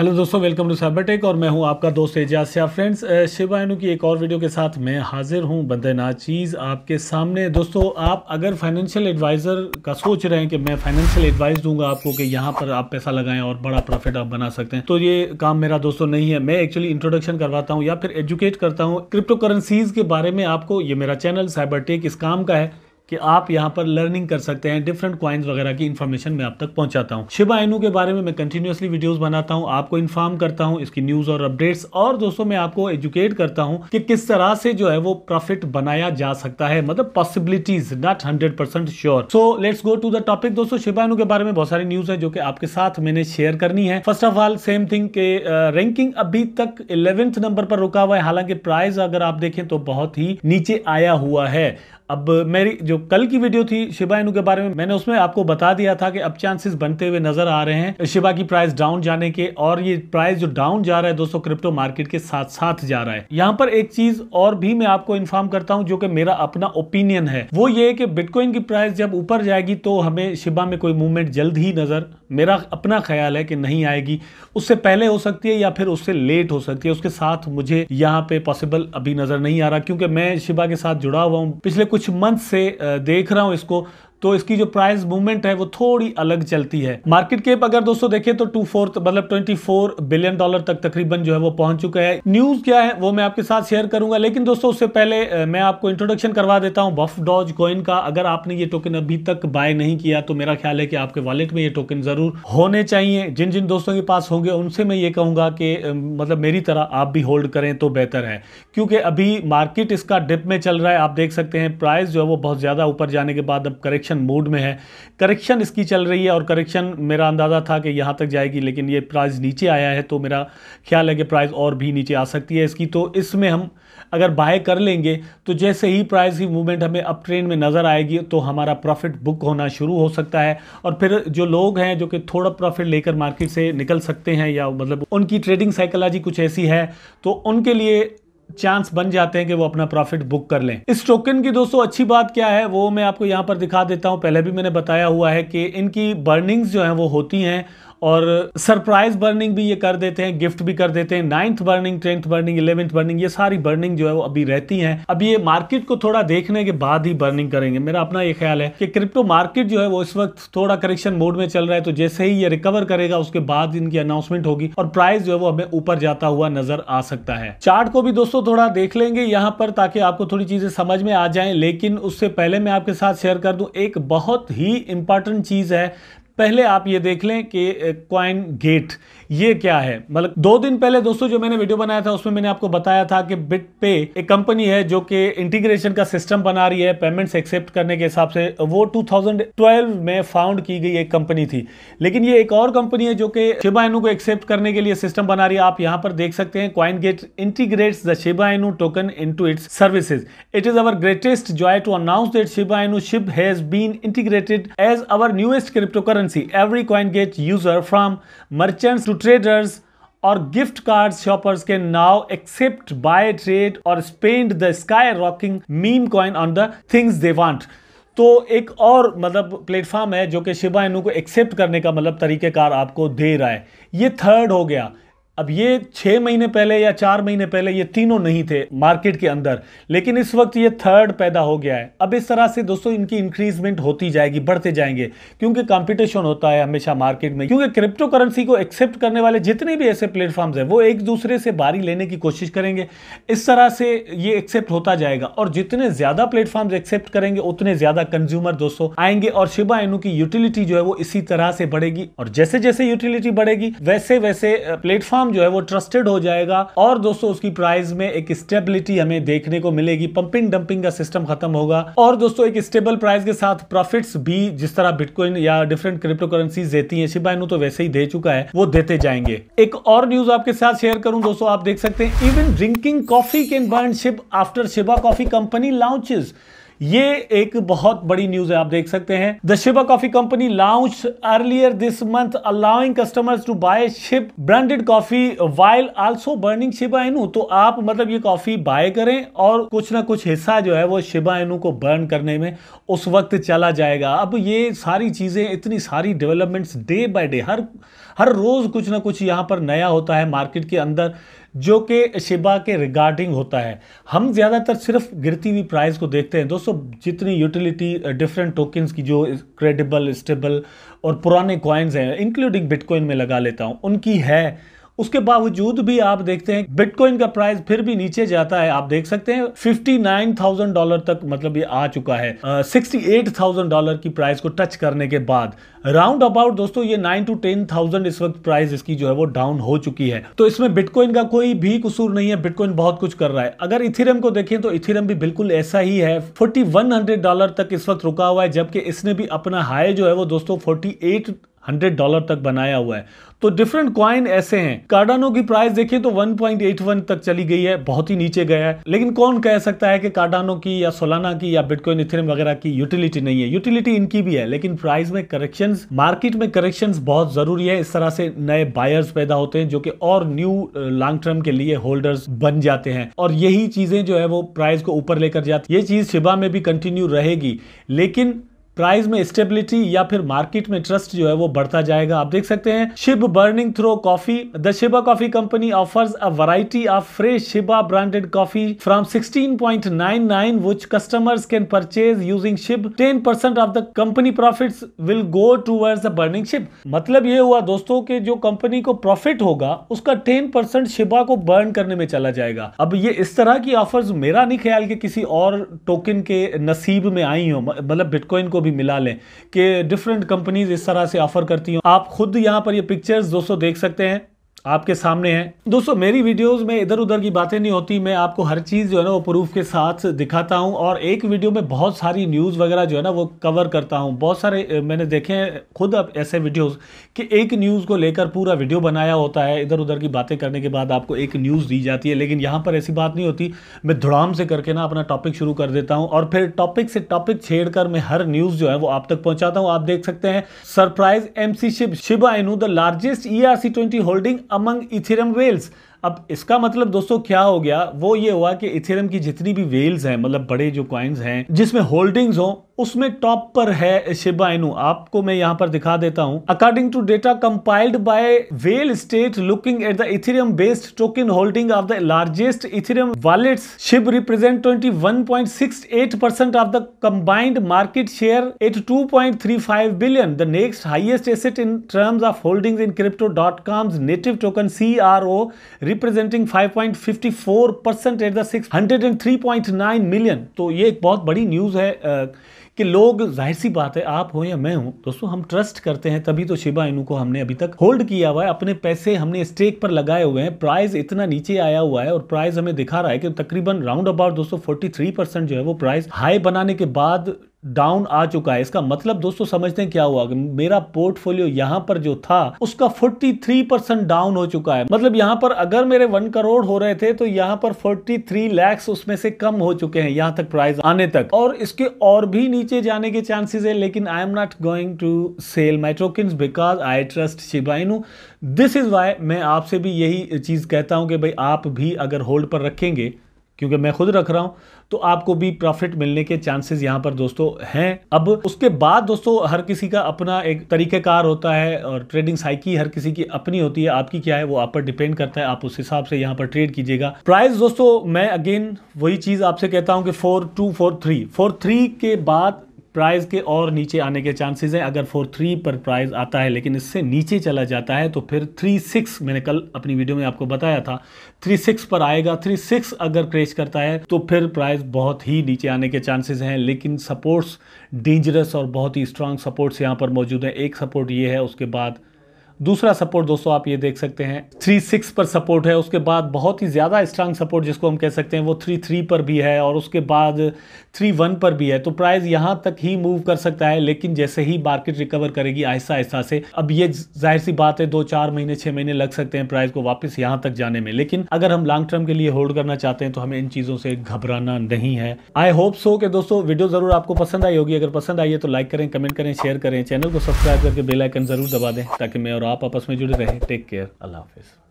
hello दोस्तों welcome to cyber tech और मैं हूं आपका दोस्त एजाज सिया फ्रेंड्स शिवायनु की एक और वीडियो के साथ मैं हाजिर हूं बंदे चीज़ आपके सामने दोस्तों आप अगर फाइनेंशियल एडवाइज़र का सोच रहे हैं कि मैं फाइनेंशियल एडवाइस दूंगा आपको कि यहां पर आप पैसा लगाएं और बड़ा प्रॉफिट आप बना सकते हैं तो ये काम मेरा दोस्तों नहीं है मैं एक्चुअली इंट्रोडक्शन करवाता हूँ या फिर एजुकेट करता हूँ क्रिप्टो करेंसीज़ के बारे में आपको ये मेरा चैनल टेक इस काम का है कि आप यहाँ पर लर्निंग कर सकते हैं डिफरेंट क्वाइंस वगैरह की इन्फॉर्मेशन मैं आप तक पहुंचाता हूँ शिबा इनू के बारे में मैं कंटिन्यूसली वीडियोस बनाता हूँ आपको इन्फॉर्म करता हूँ इसकी न्यूज और अपडेट्स और दोस्तों मैं आपको एजुकेट करता हूँ कि किस तरह से जो है वो प्रॉफिट बनाया जा सकता है मतलब possibilities not hundred percent sure so let's go to the topic दोस्तों शिबा इनू के बारे में बहुत सारी न्यूज है जो कि आपके साथ मैंने शेयर करनी है first of all same thing के रैंकिंग अभी तक इलेवेंथ नंबर पर रुका हुआ है हालांकि प्राइज अगर आप देखें तो बहुत ही नीचे आया हुआ है अब मेरी जो कल की वीडियो थी शिबा इनू के बारे में मैंने उसमें आपको बता दिया था कि अब चांसेस बनते हुए नजर आ रहे हैं शिबा की प्राइस डाउन जाने के और ये प्राइस जो डाउन जा रहा है दोस्तों क्रिप्टो मार्केट के साथ साथ जा रहा है यहाँ पर एक चीज और भी मैं आपको इन्फॉर्म करता हूँ जो कि मेरा अपना ओपिनियन है वो ये कि बिटकॉइन की प्राइस जब ऊपर जाएगी तो हमें शिबा में कोई मूवमेंट जल्द ही नजर मेरा अपना ख्याल है कि नहीं आएगी उससे पहले हो सकती है या फिर उससे लेट हो सकती है उसके साथ मुझे यहाँ पे पॉसिबल अभी नजर नहीं आ रहा क्योंकि मैं शिबा के साथ जुड़ा हुआ हूँ पिछले कुछ कुछ मंथ से देख रहा हूँ इसको तो इसकी जो प्राइस मूवमेंट है वो थोड़ी अलग चलती है मार्केट कैप अगर दोस्तों देखें तो टू फोर्थ मतलब ट्वेंटी फोर बिलियन डॉलर तक तकरीबन जो है वो पहुंच चुका है न्यूज क्या है वो मैं आपके साथ शेयर करूंगा लेकिन दोस्तों उससे पहले मैं आपको इंट्रोडक्शन करवा देता हूँ बफ डॉज कॉइन का अगर आपने ये टोकन अभी तक बाय नहीं किया तो मेरा ख्याल है कि आपके वॉलेट में ये टोकन जरूर होने चाहिए जिन जिन दोस्तों के पास होंगे उनसे मैं ये कहूंगा कि मतलब मेरी तरह आप भी होल्ड करें तो बेहतर है क्योंकि अभी मार्केट इसका डिप में चल रहा है आप देख सकते हैं प्राइस जो है वो बहुत ज़्यादा ऊपर जाने के बाद अब करेक्शन करेक्शन मोड में है करेक्शन इसकी चल रही है और करेक्शन मेरा अंदाज़ा था कि यहाँ तक जाएगी लेकिन ये प्राइस नीचे आया है तो मेरा ख्याल है कि प्राइस और भी नीचे आ सकती है इसकी तो इसमें हम अगर बाय कर लेंगे तो जैसे ही प्राइस की मूवमेंट हमें अप ट्रेंड में नज़र आएगी तो हमारा प्रॉफिट बुक होना शुरू हो सकता है और फिर जो लोग हैं जो कि थोड़ा प्रॉफिट लेकर मार्केट से निकल सकते हैं या मतलब उनकी ट्रेडिंग साइकोलॉजी कुछ ऐसी है तो उनके लिए चांस बन जाते हैं कि वो अपना प्रॉफिट बुक कर लें इस टोकन की दोस्तों अच्छी बात क्या है वो मैं आपको यहाँ पर दिखा देता हूँ पहले भी मैंने बताया हुआ है कि इनकी बर्निंग्स जो हैं वो होती हैं और सरप्राइज बर्निंग भी ये कर देते हैं गिफ्ट भी कर देते हैं ninth burning tenth burning eleventh burning ये सारी बर्निंग जो है वो अभी रहती है अब ये मार्केट को थोड़ा देखने के बाद ही बर्निंग करेंगे मेरा अपना ये ख्याल है कि क्रिप्टो मार्केट जो है वो इस वक्त थोड़ा करेक्शन मोड में चल रहा है तो जैसे ही ये रिकवर करेगा उसके बाद इनकी अनाउंसमेंट होगी और प्राइस जो है वो हमें ऊपर जाता हुआ नजर आ सकता है चार्ट को भी दोस्तों थोड़ा देख लेंगे यहाँ पर ताकि आपको थोड़ी चीजें समझ में आ जाए लेकिन उससे पहले मैं आपके साथ शेयर कर दूं एक बहुत ही इंपॉर्टेंट चीज है पहले आप ये देख लें कि क्वाइन गेट ये क्या है मतलब दो दिन पहले दोस्तों जो मैंने वीडियो बनाया था उसमें मैंने आपको बताया था कि बिट पे एक कंपनी है जो कि इंटीग्रेशन का सिस्टम बना रही है पेमेंट्स एक्सेप्ट करने के हिसाब से वो 2012 में फाउंड की गई एक कंपनी थी लेकिन ये एक और कंपनी है जो कि शिबा इनू को एक्सेप्ट करने के लिए सिस्टम बना रही है आप यहां पर देख सकते हैं CoinGate integrate the Shiba Inu token in its services it is our greatest joy to announce that Shiba Inu SHIB has been integrated as our newest crypto currency every CoinGate user from merchants to traders और gift card shoppers के now accept buy trade और spend the sky rocking meme coin on the things they want तो एक और मतलब platform है जो कि शिबा को एक्सेप्ट करने का मतलब तरीकेकार आपको दे रहा है ये थर्ड हो गया अब ये छह महीने पहले या चार महीने पहले ये तीनों नहीं थे मार्केट के अंदर लेकिन इस वक्त ये थर्ड पैदा हो गया है अब इस तरह से दोस्तों इनकी इंक्रीजमेंट होती जाएगी बढ़ते जाएंगे क्योंकि कंपटीशन होता है हमेशा मार्केट में क्योंकि क्रिप्टो करेंसी को एक्सेप्ट करने वाले जितने भी ऐसे प्लेटफॉर्म्स हैं वो एक दूसरे से बारी लेने की कोशिश करेंगे इस तरह से ये एक्सेप्ट होता जाएगा और जितने ज़्यादा प्लेटफॉर्म एक्सेप्ट करेंगे उतने ज़्यादा कंज्यूमर दोस्तों आएंगे और शिबा इनू की यूटिलिटी जो है वो इसी तरह से बढ़ेगी और जैसे जैसे यूटिलिटी बढ़ेगी वैसे वैसे प्लेटफॉर्म जो है वो ट्रस्टेड हो जाएगा और दोस्तों उसकी प्राइस में एक स्टेबिलिटी हमें देखने को मिलेगी पंपिंग डंपिंग का सिस्टम खत्म होगा और दोस्तों एक स्टेबल प्राइस के साथ प्रॉफिट्स भी जिस तरह बिटकॉइन या डिफरेंट क्रिप्टो करेंसी देती है शिबाइनू तो वैसे ही दे चुका है वो देते जाएंगे एक और न्यूज आपके साथ शेयर करूं दोस्तों आप देख सकते हैं even drinking coffee can burn SHIB after Shiba coffee company launches ये एक बहुत बड़ी न्यूज है आप देख सकते हैं the Shiba coffee company launch earlier this month allowing customers to buy SHIB branded coffee while also burning Shiba Inu तो आप मतलब ये कॉफी बाय करें और कुछ ना कुछ हिस्सा जो है वो शिबा एनू को बर्न करने में उस वक्त चला जाएगा अब ये सारी चीजें इतनी सारी डेवलपमेंट्स डे बाय डे हर हर रोज कुछ ना कुछ यहाँ पर नया होता है मार्केट के अंदर जो कि शिबा के रिगार्डिंग होता है हम ज़्यादातर सिर्फ गिरती हुई प्राइस को देखते हैं दोस्तों जितनी यूटिलिटी डिफरेंट टोकन्स की जो क्रेडिबल स्टेबल और पुराने कॉइन्स हैं इंक्लूडिंग बिटकॉइन में लगा लेता हूँ उनकी है उसके बावजूद भी आप देखते हैं बिटकॉइन का प्राइस फिर भी नीचे जाता है आप देख सकते हैं 59,000 डॉलर तक मतलब ये आ चुका है सिक्सटी एट थाउजेंड डॉलर की प्राइस को टच करने के बाद राउंड अबाउट दोस्तों ये नाइन टू टेन थाउजेंड इस वक्त प्राइस इसकी जो है वो डाउन हो चुकी है तो इसमें बिटकॉइन का कोई भी कसूर नहीं है बिटकॉइन बहुत कुछ कर रहा है अगर इथिरम को देखें तो इथिरम भी बिल्कुल ऐसा ही है फोर्टी वन हंड्रेड डॉलर तक इस वक्त रुका हुआ है जबकि इसने भी अपना हाई जो है वो दोस्तों फोर्टी हंड्रेड डॉलर तक बनाया हुआ है तो डिफरेंट क्वाइन ऐसे हैं कार्डानो की प्राइस देखिए तो 1.81 तक चली गई है बहुत ही नीचे गया है लेकिन कौन कह सकता है कि कार्डानो की या सोलाना की या बिटकॉइन इथेरियम वगैरह की यूटिलिटी नहीं है यूटिलिटी इनकी भी है लेकिन प्राइस में करेक्शन मार्केट में करेक्शन बहुत जरूरी है इस तरह से नए बायर्स पैदा होते हैं जो कि और न्यू लॉन्ग टर्म के लिए होल्डर्स बन जाते हैं और यही चीजें जो है वो प्राइस को ऊपर लेकर जाती ये चीज शिबा में भी कंटिन्यू रहेगी लेकिन प्राइस में स्टेबिलिटी या फिर मार्केट में ट्रस्ट जो है वो बढ़ता जाएगा आप देख सकते हैं SHIB burning through coffee the Shiba coffee company offers a variety of fresh Shiba branded coffee from 16.99 which customers can purchase using SHIB 10% of the company profit will go towards the burning SHIB मतलब ये हुआ दोस्तों के जो company को profit होगा उसका 10% Shiba को बर्न करने में चला जाएगा अब ये इस तरह की ऑफर्स मेरा नहीं ख्याल कि किसी और टोकन के नसीब में आई हो मतलब बिटकॉइन को भी भी मिला लें कि डिफरेंट कंपनीज इस तरह से ऑफर करती हूँ आप खुद यहाँ पर ये पिक्चर्स दोस्तों देख सकते हैं आपके सामने है दोस्तों मेरी वीडियोस में इधर उधर की बातें नहीं होती मैं आपको हर चीज़ जो है ना वो प्रूफ के साथ दिखाता हूं और एक वीडियो में बहुत सारी न्यूज़ वगैरह जो है ना वो कवर करता हूं बहुत सारे मैंने देखे हैं खुद अब ऐसे वीडियोस कि एक न्यूज़ को लेकर पूरा वीडियो बनाया होता है इधर उधर की बातें करने के बाद आपको एक न्यूज़ दी जाती है लेकिन यहां पर ऐसी बात नहीं होती मैं धुड़ाम से करके ना अपना टॉपिक शुरू कर देता हूँ और फिर टॉपिक से टॉपिक छेड़ कर मैं हर न्यूज़ जो है वो आप तक पहुंचाता हूँ आप देख सकते हैं surprise MC SHIB SHIB Shiba Inu the largest E R C twenty holding among Ethereum whales अब इसका मतलब दोस्तों क्या हो गया वो ये हुआ कि इथेरियम की जितनी भी वेल्स हैं मतलब बड़े जो क्वाइंस हैं जिसमें होल्डिंग्स हो उसमें टॉप पर है शिबा इनु आपको मैं यहां पर दिखा देता हूं according to data compiled by WhaleStats looking at the Ethereum based token holding of the largest Ethereum wallets SHIB represent 21.68 percent of the combined market share at 2.35 billion the next highest asset in terms of holding in crypto dot com's native token C R O representing 5.54 percent at the 603.9 million तो ये एक बहुत बड़ी news है कि लोग जाहिर सी बात है आप हो या मैं हूं दोस्तों हम ट्रस्ट करते हैं तभी तो शिबा इनू को हमने अभी तक होल्ड किया हुआ है अपने पैसे हमने स्टेक पर लगाए हुए हैं प्राइस इतना नीचे आया हुआ है और प्राइस हमें दिखा रहा है कि तकरीबन राउंड अबाउट दोस्तों फोर्टी परसेंट जो है वो प्राइस हाई बनाने के बाद डाउन आ चुका है इसका मतलब दोस्तों समझते हैं क्या हुआ कि मेरा पोर्टफोलियो यहां पर जो था उसका 43 परसेंट डाउन हो चुका है मतलब यहां पर अगर मेरे वन करोड़ हो रहे थे तो यहां पर 43 लाख उसमें से कम हो चुके हैं यहां तक प्राइस आने तक और इसके और भी नीचे जाने के चांसेस है लेकिन I am not going to sell my because I trust Shiba Inu this is why मैं आपसे भी यही चीज कहता हूं कि भाई आप भी अगर होल्ड पर रखेंगे क्योंकि मैं खुद रख रहा हूं तो आपको भी प्रॉफिट मिलने के चांसेस यहाँ पर दोस्तों हैं अब उसके बाद दोस्तों हर किसी का अपना एक तरीक़ेकार होता है और ट्रेडिंग साइकी हर किसी की अपनी होती है आपकी क्या है वो आप पर डिपेंड करता है आप उस हिसाब से यहाँ पर ट्रेड कीजिएगा प्राइस दोस्तों मैं अगेन वही चीज़ आपसे कहता हूँ कि four two four three four three के बाद प्राइस के और नीचे आने के चांसेस हैं अगर फोर थ्री पर प्राइस आता है लेकिन इससे नीचे चला जाता है तो फिर थ्री सिक्स मैंने कल अपनी वीडियो में आपको बताया था थ्री सिक्स पर आएगा थ्री सिक्स अगर क्रेश करता है तो फिर प्राइस बहुत ही नीचे आने के चांसेस हैं लेकिन सपोर्ट्स डेंजरस और बहुत ही स्ट्रांग सपोर्ट्स यहाँ पर मौजूद हैं एक सपोर्ट ये है उसके बाद दूसरा सपोर्ट दोस्तों आप ये देख सकते हैं थ्री सिक्स पर सपोर्ट है उसके बाद बहुत ही ज़्यादा स्ट्रांग सपोर्ट जिसको हम कह सकते हैं वो थ्री थ्री पर भी है और उसके बाद थ्री वन पर भी है तो प्राइस यहाँ तक ही मूव कर सकता है लेकिन जैसे ही मार्केट रिकवर करेगी आहिस्ता आहिस्ता से अब ये जाहिर सी बात है दो चार महीने छः महीने लग सकते हैं प्राइस को वापस यहाँ तक जाने में लेकिन अगर हम लॉन्ग टर्म के लिए होल्ड करना चाहते हैं तो हमें इन चीज़ों से घबराना नहीं है आई होप सो कि दोस्तों वीडियो ज़रूर आपको पसंद आई होगी अगर पसंद आई है तो लाइक करें कमेंट करें शेयर करें चैनल को सब्सक्राइब करके बेलाइकन ज़रूर दबा दें ताकि मैं और आप आपस में जुड़े रहें टेक केयर अल्लाह हाफिज़